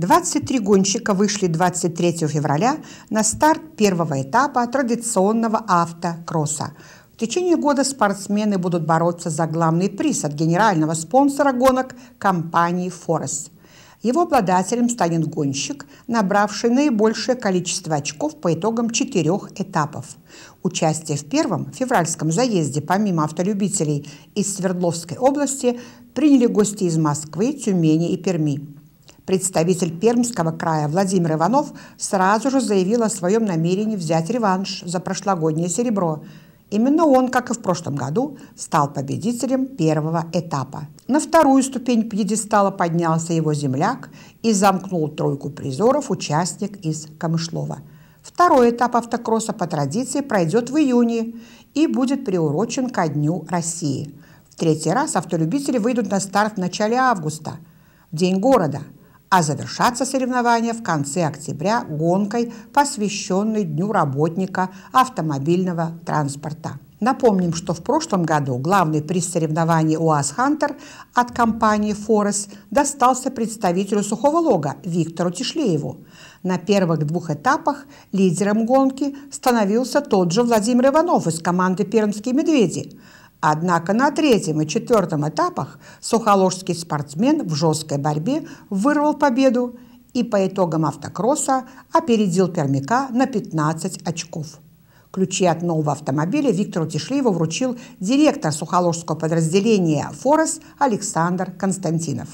23 гонщика вышли 23 февраля на старт первого этапа традиционного автокросса. В течение года спортсмены будут бороться за главный приз от генерального спонсора гонок компании «Форест». Его обладателем станет гонщик, набравший наибольшее количество очков по итогам четырех этапов. Участие в первом февральском заезде помимо автолюбителей из Свердловской области приняли гости из Москвы, Тюмени и Перми. Представитель Пермского края Владимир Иванов сразу же заявил о своем намерении взять реванш за прошлогоднее серебро. Именно он, как и в прошлом году, стал победителем первого этапа. На вторую ступень пьедестала поднялся его земляк и замкнул тройку призеров участник из Камышлова. Второй этап автокросса по традиции пройдет в июне и будет приурочен ко Дню России. В третий раз автолюбители выйдут на старт в начале августа, в День города – а завершатся соревнования в конце октября гонкой, посвященной Дню работника автомобильного транспорта. Напомним, что в прошлом году главный приз соревнований УАЗ «Хантер» от компании «Форес» достался представителю сухого лога Виктору Тишлееву. На первых двух этапах лидером гонки становился тот же Владимир Иванов из команды «Пермские медведи», Однако на третьем и четвертом этапах сухоложский спортсмен в жесткой борьбе вырвал победу и по итогам автокросса опередил Пермяка на 15 очков. Ключи от нового автомобиля Виктору Тишлиеву вручил директор сухоложского подразделения «Форес» Александр Константинов.